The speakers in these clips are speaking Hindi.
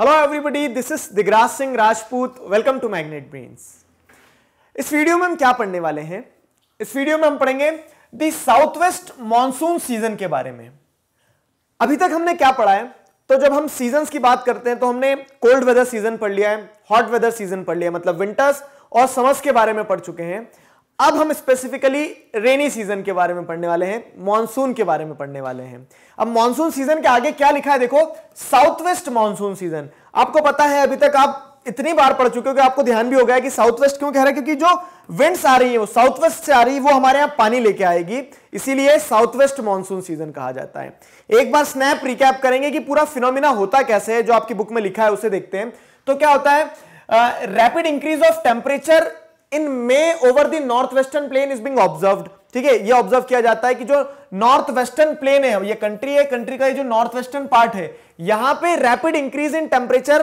hello everybody this is Digraj Singh Rajput welcome to Magnet Brains इस वीडियो में हम क्या पढ़ने वाले हैं इस वीडियो में हम पढ़ेंगे the south west monsoon season के बारे में अभी तक हमने क्या पढ़ा है तो जब हम सीजन की बात करते हैं तो हमने कोल्ड वेदर सीजन पढ़ लिया है हॉट वेदर सीजन पढ़ लिया मतलब विंटर्स और समर्स के बारे में पढ़ चुके हैं अब हम स्पेसिफिकली रेनी सीजन के बारे में पढ़ने वाले हैं मॉनसून के बारे में पढ़ने वाले हैं अब मॉनसून सीजन के आगे क्या लिखा है देखो साउथ वेस्ट मॉनसून सीजन आपको पता है अभी तक आप इतनी बार पढ़ चुके हो कि आपको ध्यान भी हो गया कि साउथ वेस्ट क्यों कह रहा है क्योंकि जो विंड्स आ रही है वो साउथ वेस्ट से आ रही है वो हमारे यहां पानी लेके आएगी इसीलिए साउथ वेस्ट मानसून सीजन कहा जाता है एक बार स्नैप रिकैप करेंगे कि पूरा फिनोमिना होता कैसे है जो आपकी बुक में लिखा है उसे देखते हैं तो क्या होता है rapid increase of temperature in May over the north western plain is being observed ठीक है ये ऑब्जर्व किया जाता है कि जो नॉर्थ वेस्टर्न प्लेन है ये कंट्री है कंट्री का ये जो नॉर्थ वेस्टर्न पार्ट है यहां पे रैपिड इंक्रीज इन टेम्परेचर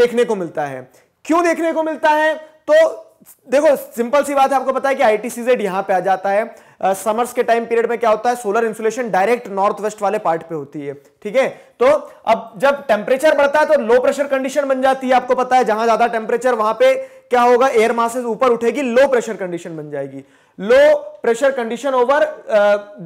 देखने को मिलता है क्यों देखने को मिलता है तो देखो सिंपल सी बात है आपको पता है कि आईटीसीजेड यहां पे आ जाता है समर्स के टाइम पीरियड में क्या होता है solar insulation direct north west वाले पार्ट पे होती है ठीक है तो अब जब टेम्परेचर बढ़ता है तो लो प्रेशर कंडीशन बन जाती है आपको पता है जहां ज्यादा टेम्परेचर वहां पे क्या होगा एयर मासेज ऊपर उठेगी लो प्रेशर कंडीशन बन जाएगी low pressure condition over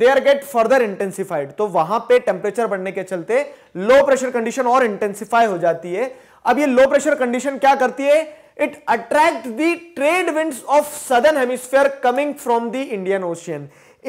they are get further intensified तो वहां पे टेम्परेचर बढ़ने के चलते लो प्रेशर कंडीशन और इंटेंसिफाई हो जाती है अब ये लो प्रेशर कंडीशन क्या करती है it attract the trade winds of southern hemisphere coming from the Indian Ocean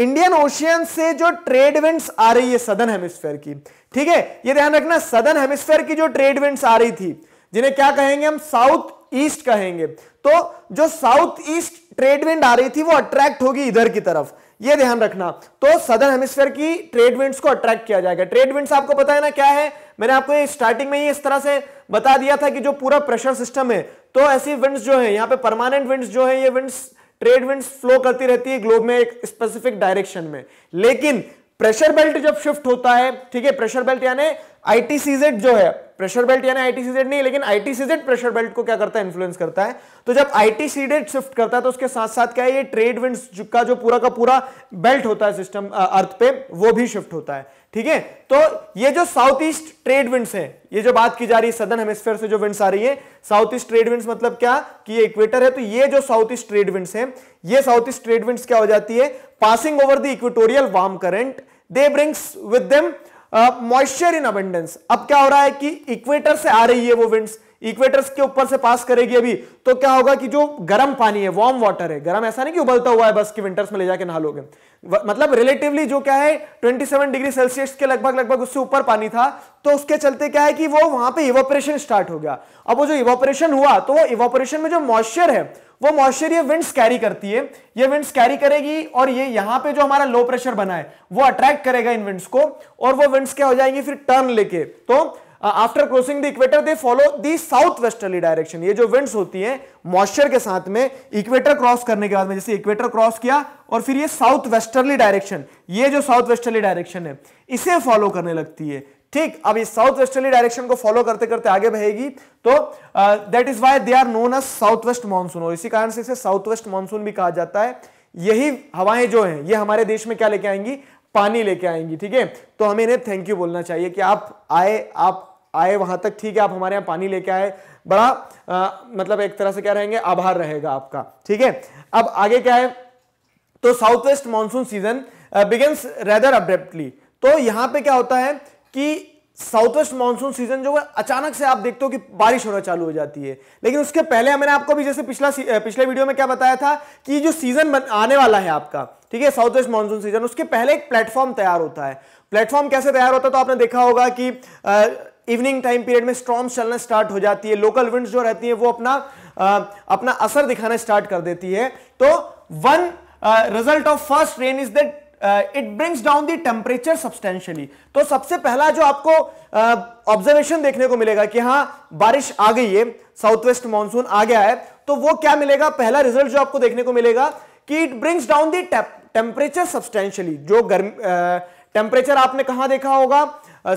Indian Ocean से जो ट्रेड विंड्स आ रही है सदर्न हेमिस्फेयर की ठीक है ये ध्यान रखना सदर्न हेमिस्फेयर की जो ट्रेड विंड्स आ रही थी जिन्हें क्या कहेंगे हम साउथ ईस्ट कहेंगे तो जो साउथ ईस्ट ट्रेड विंड आ रही थी वो अट्रैक्ट होगी इधर की तरफ ये ध्यान रखना तो सदर हेमिस्फेयर की ट्रेड विंड्स को अट्रैक्ट किया जाएगा ट्रेड विंड्स आपको पता है ना क्या है मैंने आपको ये स्टार्टिंग में ही इस तरह से बता दिया था कि जो पूरा प्रेशर सिस्टम है तो ऐसी विंड्स जो है यहाँ पे परमानेंट विंड्स जो है ये विंड्स ट्रेड विंड्स फ्लो करती रहती है ग्लोब में एक स्पेसिफिक डायरेक्शन में लेकिन प्रेशर बेल्ट जब शिफ्ट होता है ठीक है प्रेशर बेल्ट यानी आईटीसीजेड जो है प्रेशर बेल्ट यानी आईटीसीजेड नहीं लेकिन आईटीसीजेड प्रेशर बेल्ट को क्या करता है इन्फ्लुएंस करता है तो जब आईटीसीजेड शिफ्ट करता है तो उसके साथ साथ क्या है ये ट्रेड विंड्स का जो पूरा का पूरा बेल्ट होता है सिस्टम अर्थ पे वो भी शिफ्ट होता है ठीक है तो ये जो साउथ ईस्ट ट्रेड विंड्स है ये जो बात की जा रही है सदन हेमिस्फेयर से जो विंड्स आ रही है साउथ ईस्ट ट्रेड विंड्स मतलब क्या कि ये इक्वेटर है तो ये जो साउथ ईस्ट ट्रेड विंड्स है ये साउथ ईस्ट ट्रेड विंड्स क्या हो जाती है passing over the equatorial warm current they brings with them moisture in abundance अब क्या हो रहा है कि इक्वेटर से आ रही है वो विंड्स इक्वेटर्स के ऊपर से पास करेगी अभी तो क्या होगा कि जो गर्म पानी है वार्म वाटर है गर्म ऐसा नहीं कि उबलता हुआ है बस कि विंटर्स में ले जाके नहा लोगे मतलब रिलेटिवली जो क्या है 27 डिग्री सेल्सियस के लगभग लगभग उससे ऊपर पानी था तो उसके चलते क्या है कि वो वहां पे इवोपरेशन स्टार्ट हो गया अब वो जो इवोपरेशन हुआ तो वो इवोपरेशन में जो मॉइस्चर है वो मॉइस्चर ये विंड्स कैरी करती है ये विंड्स कैरी करेगी और ये यहां पे जो हमारा लो प्रेशर बना है वो अट्रैक्ट करेगा इन विंड्स को और वो विंड्स क्या हो जाएंगे फिर टर्न लेके तो after crossing the equator they follow the south westerly direction ये जो विंड्स होती हैं मॉइस्चर के साथ में इक्वेटर क्रॉस करने के बाद में जैसे इक्वेटर क्रॉस किया और फिर ये साउथ वेस्टर्ली डायरेक्शन ये जो साउथ वेस्टर्ली डायरेक्शन है इसे फॉलो करने लगती है ठीक अब इस साउथ वेस्टर्ली डायरेक्शन को फॉलो करते करते आगे बहेगी तो that is why they are known as south west monsoon और इसी कारण से इसे साउथ वेस्ट मानसून भी कहा जाता है यही हवाएं जो हैं ये हमारे देश में क्या लेके आएंगी पानी लेके आएंगी ठीक है तो हमें इन्हें थैंक यू बोलना चाहिए कि आप आए आप आए वहां तक ठीक है आप हमारे यहाँ पानी लेके आए बड़ा आ, मतलब एक तरह से क्या रहेंगे आभार रहेगा आपका ठीक है अब आगे क्या है तो south west monsoon season begins rather abruptly तो यहां पे क्या होता है कि साउथ वेस्ट मानसून सीजन जो है अचानक से आप देखते हो कि बारिश होना चालू हो जाती है लेकिन उसके पहले मैंने आपको भी जैसे पिछला पिछले वीडियो में क्या बताया था कि जो सीजन आने वाला है आपका ठीक है साउथ वेस्ट मानसून सीजन उसके पहले एक प्लेटफॉर्म तैयार होता है प्लेटफॉर्म कैसे तैयार होता है तो आपने देखा होगा कि आ, इवनिंग टाइम पीरियड में स्ट्रॉम्स चलना स्टार्ट हो जाती है लोकल विंड्स जो रहती हैं वो अपना आ, अपना असर दिखाना स्टार्ट कर देती है तो one result of first rain is that it brings down the temperature substantially तो सबसे पहला जो आपको ऑब्जर्वेशन uh, देखने को मिलेगा कि हाँ बारिश आ गई है साउथ वेस्ट मानसून आ गया है तो वो क्या मिलेगा पहला रिजल्ट जो आपको देखने को मिलेगा कि it brings down the temperature substantially जो गर्मी टेम्परेचर uh, आपने कहा देखा होगा uh,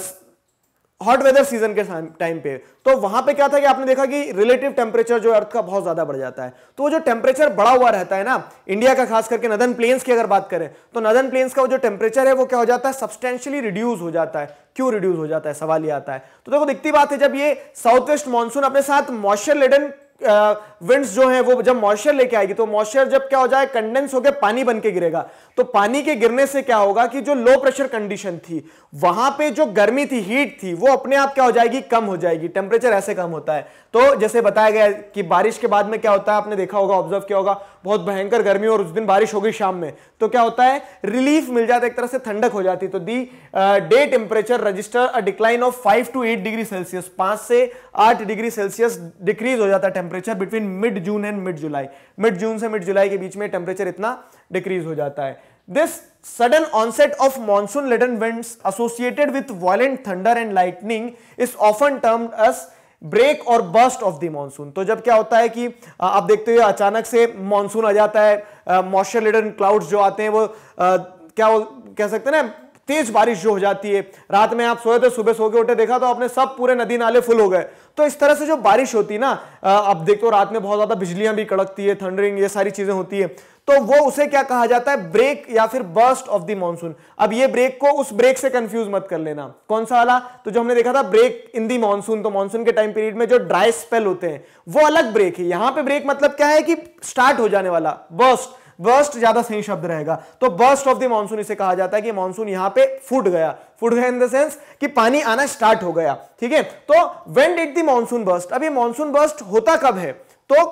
हॉट वेदर सीजन के टाइम पे तो वहां पे क्या था कि आपने देखा कि रिलेटिव टेम्परेचर जो अर्थ का बहुत ज्यादा बढ़ जाता है तो वो जो टेम्परेचर बढ़ा हुआ रहता है ना इंडिया का खास करके नदन प्लेन्स की अगर बात करें तो नदन प्लेन्स का वो जो टेम्परेचर है वो क्या हो जाता है सब्सटेंशियली रिड्यूस हो जाता है क्यों रिड्यूस हो जाता है सवाल ये आता है तो देखो दिखती बात है जब ये साउथ वेस्ट मानसून अपने साथ मॉइस्चर लेडन विंड्स जो है वो जब मॉइस्चर लेके आएगी तो मॉइस्चर जब क्या हो जाए कंडेंस होकर पानी बन के गिरेगा तो पानी के गिरने से क्या होगा कि जो लो प्रेशर कंडीशन थी वहां पे जो गर्मी थी हीट थी वो अपने आप क्या हो जाएगी कम हो जाएगी टेम्परेचर ऐसे कम होता है तो जैसे बताया गया कि बारिश के बाद में क्या होता है आपने देखा होगा ऑब्जर्व किया होगा बहुत भयंकर गर्मी और उस दिन बारिश होगी शाम में तो क्या होता है रिलीफ मिल जाता है एक तरह से ठंडक हो जाती तो the day temperature register decline of five to eight degree Celsius पांच से आठ डिग्री सेल्सियस डिक्रीज हो जाता है temperature between mid June and mid July mid June से मिड जुलाई के बीच में टेम्परेचर इतना डिक्रीज हो जाता है this sudden onset of monsoon laden winds associated with violent thunder and lightning is often termed as break और बस्ट ऑफ द मॉनसून तो जब क्या होता है कि आप देखते हो अचानक से मॉनसून आ जाता है मॉइस्चर लेडन क्लाउड्स जो आते हैं वो आ, क्या वो कह सकते हैं ना तेज बारिश जो हो जाती है रात में आप सोए तो सुबह सो के उठे देखा तो आपने सब पूरे नदी नाले फुल हो गए तो इस तरह से जो बारिश होती है ना आप देखते हो रात में बहुत ज्यादा बिजलियां भी कड़कती है थंडरिंग ये सारी चीजें होती है तो वो उसे क्या कहा जाता है ब्रेक या फिर बर्स्ट ऑफ द मॉनसून अब ये ब्रेक को उस ब्रेक से कंफ्यूज मत कर लेना कौन सा वाला तो जो हमने देखा था ब्रेक इन दी मॉनसून तो मॉनसून के टाइम पीरियड में जो ड्राई स्पेल होते हैं वो अलग ब्रेक है यहां पे ब्रेक मतलब क्या है कि स्टार्ट हो जाने वाला बर्स्ट वर्स्ट ज्यादा सही शब्द रहेगा तो बर्स्ट ऑफ द मानसून इसे कहा जाता है कि मानसून यहां पे फूट गया फूट गया इन द सेंस कि पानी आना स्टार्ट हो गया ठीक है तो when did the monsoon burst अभी मानसून बर्स्ट होता कब है तो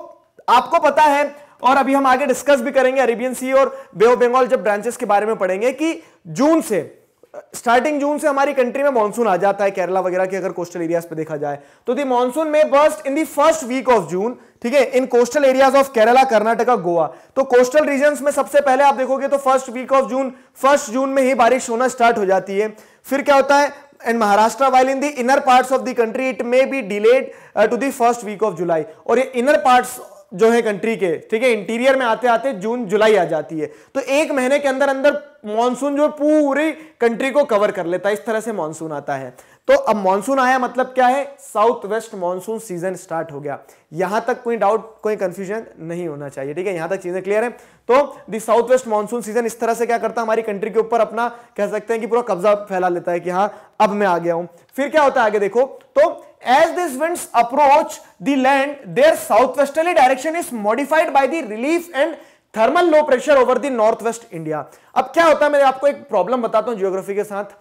आपको पता है और अभी हम आगे डिस्कस भी करेंगे अरेबियन सी और बे ऑफ बंगाल जब ब्रांचेस के बारे में पढ़ेंगे कि जून से स्टार्टिंग जून से हमारी कंट्री में मॉनसून आ जाता है केरला वगैरह के अगर कोस्टल एरियाज पे देखा जाए तो दी मॉनसून में burst in the first week of June ठीक है in coastal areas of Kerala Karnataka Goa तो कोस्टल रीजन में सबसे पहले आप देखोगे तो first week of June first June में ही बारिश होना स्टार्ट हो जाती है फिर क्या होता है and Maharashtra while in the inner parts of the country it may be delayed to the first week of July और ये इनर पार्ट्स जो है कंट्री के ठीक है इंटीरियर में आते आते जून जुलाई आ जाती है तो एक महीने के अंदर अंदर मानसून जो पूरी कंट्री को कवर कर लेता है इस तरह से मानसून आता है तो अब मॉनसून आया मतलब क्या है south west monsoon season start हो गया यहां तक कोई डाउट कोई कंफ्यूजन नहीं होना चाहिए ठीक है यहां तक चीजें क्लियर है तो the south west monsoon season इस तरह से क्या करता है हमारी कंट्री के ऊपर अपना कह सकते हैं कि पूरा कब्जा फैला लेता है कि हाँ अब मैं आ गया हूं फिर क्या होता है आगे देखो तो as this wind approach the land their south westerly direction is modified by the relief and thermal low pressure over the north west India अब क्या होता है मैं आपको एक प्रॉब्लम बताता हूं जियोग्राफी के साथ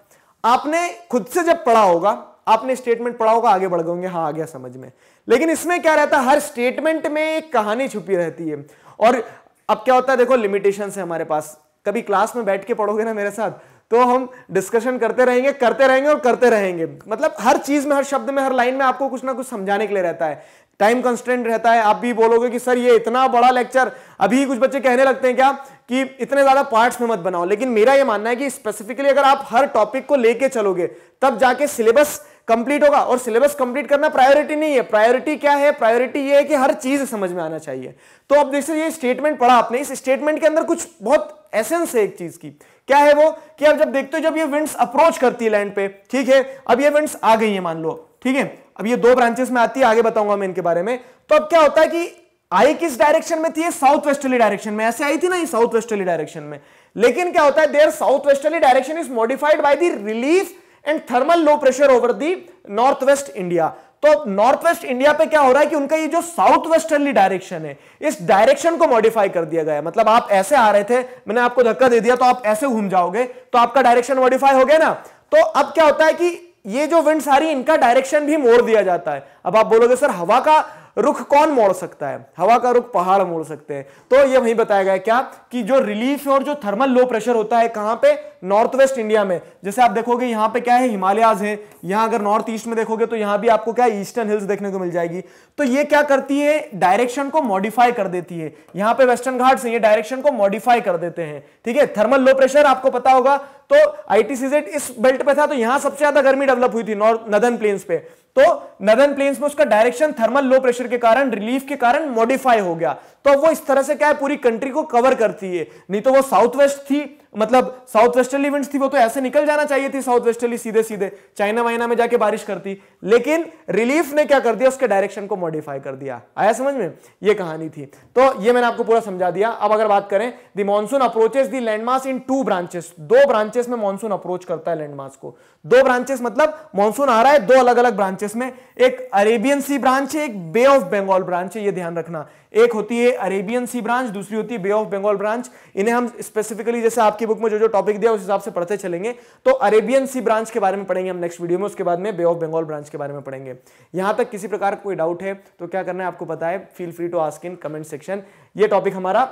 आपने खुद से जब पढ़ा होगा आपने स्टेटमेंट पढ़ा होगा आगे बढ़ गए होंगे हाँ आ गया समझ में लेकिन इसमें क्या रहता है हर स्टेटमेंट में एक कहानी छुपी रहती है और अब क्या होता है देखो लिमिटेशन है हमारे पास कभी क्लास में बैठ के पढ़ोगे ना मेरे साथ तो हम डिस्कशन करते रहेंगे करते रहेंगे और करते रहेंगे मतलब हर चीज में हर शब्द में हर लाइन में आपको कुछ ना कुछ समझाने के लिए रहता है टाइम कंस्टेंट रहता है आप भी बोलोगे कि सर ये इतना बड़ा लेक्चर अभी कुछ बच्चे कहने लगते हैं क्या कि इतने ज्यादा पार्ट्स में मत बनाओ लेकिन मेरा ये मानना है कि स्पेसिफिकली अगर आप हर टॉपिक को लेके चलोगे तब जाके सिलेबस कंप्लीट होगा और सिलेबस कंप्लीट करना प्रायोरिटी नहीं है प्रायोरिटी क्या है प्रायोरिटी ये है कि हर चीज समझ में आना चाहिए तो अब देखिए ये स्टेटमेंट पढ़ा आपने इस स्टेटमेंट के अंदर कुछ बहुत एसेंस है एक चीज की क्या है वो कि आप जब देखते हो जब ये विंड्स अप्रोच करती है लैंड पे ठीक है अब ये विंड्स आ गई है मान लो ठीक है अब ये दो ब्रांचेस में आती है आगे बताऊंगा मैं इनके बारे में तो अब क्या होता है कि आई किस डायरेक्शन में थी साउथ वेस्टर्ली डायरेक्शन में ऐसे आई थी ना साउथ वेस्टर्ली डायरेक्शन में लेकिन क्या होता है their south westerly direction is modified by the relief and thermal low pressure over the north west India तो नॉर्थ वेस्ट इंडिया पे क्या हो रहा है कि उनका ये जो साउथ वेस्टर्ली डायरेक्शन है इस डायरेक्शन को मॉडिफाई कर दिया गया मतलब आप ऐसे आ रहे थे मैंने आपको धक्का दे दिया तो आप ऐसे घूम जाओगे तो आपका डायरेक्शन मॉडिफाई हो गया ना तो अब क्या होता है कि ये जो विंड सारी इनका डायरेक्शन भी मोड़ दिया जाता है अब आप बोलोगे सर हवा का रुख कौन मोड़ सकता है हवा का रुख पहाड़ मोड़ सकते हैं तो ये वहीं बताया गया क्या कि जो रिलीफ और जो थर्मल लो प्रेशर होता है कहां पे नॉर्थ वेस्ट इंडिया में जैसे आप देखोगे यहां पे क्या है हिमालयाज है यहां अगर नॉर्थ ईस्ट में देखोगे तो यहां भी आपको क्या ईस्टर्न हिल्स देखने को मिल जाएगी तो ये क्या करती है डायरेक्शन को मॉडिफाई कर देती है यहां पे वेस्टर्न घाट से ये डायरेक्शन को मॉडिफाई कर देते हैं ठीक है थर्मल लो प्रेशर आपको पता होगा तो आईटीसीजेड इस बेल्ट पे था तो यहां सबसे ज्यादा गर्मी डेवलप हुई थी नॉर्थ नदर्न प्लेन्स पे तो नदन प्लेन्स में उसका डायरेक्शन थर्मल लो प्रेशर के कारण रिलीफ के कारण मॉडिफाई हो गया तो वो इस तरह से क्या है पूरी कंट्री को कवर करती है नहीं तो वो साउथ वेस्ट थी मतलब साउथ वेस्टर्न इवेंट्स थी वो तो ऐसे निकल जाना चाहिए थी साउथ वेस्टर्ली सीधे सीधे चाइना वाइना में जाके बारिश करती लेकिन रिलीफ ने क्या कर दिया उसके डायरेक्शन को मॉडिफाई कर दिया आया समझ में ये कहानी थी तो ये मैंने आपको पूरा समझा दिया अब अगर बात करें the monsoon approaches the landmark in two branches दो ब्रांचेस में मॉनसून अप्रोच करता है लैंडमार्क को दो ब्रांचेस मतलब मॉनसून आ रहा है दो अलग अलग ब्रांचेस में एक अरेबियन सी ब्रांच है एक बे ऑफ बंगाल ब्रांच है ये ध्यान रखना एक होती है अरेबियन सी ब्रांच दूसरी होती है बे ऑफ बंगाल ब्रांच इन्हें हम स्पेसिफिकली जैसे आपके बुक में जो जो टॉपिक दिया उस हिसाब से पढ़ते चलेंगे तो अरेबियन सी ब्रांच के बारे में पढ़ेंगे हम नेक्स्ट वीडियो में उसके बाद में बे ऑफ बंगाल ब्रांच के बारे में पढ़ेंगे यहां तक किसी प्रकार का कोई डाउट है तो क्या करना है आपको पता है feel free to ask in comment section ये टॉपिक हमारा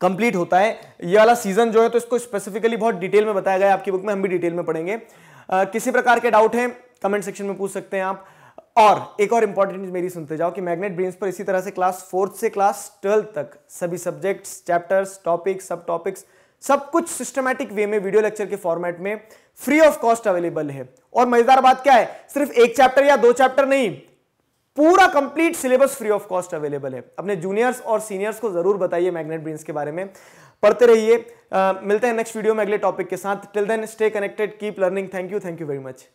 कंप्लीट होता है ये वाला सीजन जो है तो इसको स्पेसिफिकली बहुत डिटेल में बताया गया आपकी बुक में हम भी डिटेल में पढ़ेंगे आ, किसी प्रकार के डाउट हैं कमेंट सेक्शन में पूछ सकते हैं आप और एक और इंपॉर्टेंट चीज मेरी सुनते जाओ कि मैग्नेट ब्रेन्स पर इसी तरह से क्लास फोर्थ से क्लास ट्वेल्थ तक सभी सब्जेक्ट्स चैप्टर्स टॉपिक्स सब टॉपिक्स सब कुछ सिस्टमैटिक वे में वीडियो लेक्चर के फॉर्मेट में फ्री ऑफ कॉस्ट अवेलेबल है और मजेदार बात क्या है सिर्फ एक चैप्टर या दो चैप्टर नहीं पूरा complete syllabus free of cost available है अपने जूनियर्स और सीनियर्स को जरूर बताइए मैग्नेट ब्रीन्स के बारे में पढ़ते रहिए मिलते हैं नेक्स्ट वीडियो में अगले टॉपिक के साथ till then stay connected keep learning thank you thank you very much